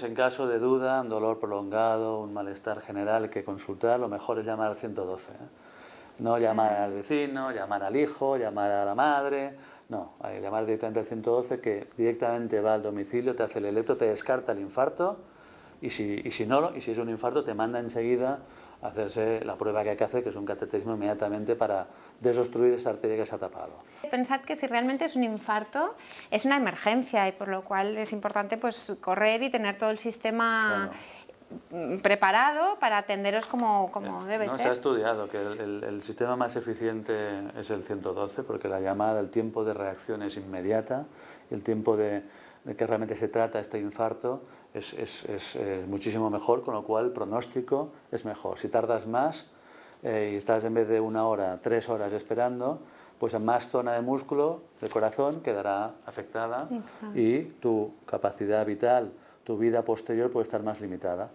En caso de duda, un dolor prolongado, un malestar general que consultar, lo mejor es llamar al 112. ¿eh? No llamar al vecino, llamar al hijo, llamar a la madre. No, hay eh, llamar directamente al 112 que directamente va al domicilio, te hace el electro, te descarta el infarto y si, y si no, y si es un infarto, te manda enseguida a hacerse la prueba que hay que hacer, que es un cateterismo inmediatamente para desobstruir esa arteria que se ha tapado. Pensad que si realmente es un infarto, es una emergencia y por lo cual es importante pues, correr y tener todo el sistema... preparado para atenderos como, como debe ser. Se ha estudiado que el, el, sistema más eficiente es el 112 porque la llamada, el tiempo de reacción es inmediata, el tiempo de, de qué realmente se trata este infarto es, eh, muchísimo mejor, con lo cual el pronóstico es mejor. Si tardas más eh, y estás en vez de una hora, tres horas esperando, pues más zona de músculo de corazón quedará afectada y tu capacidad vital, tu vida posterior puede estar más limitada.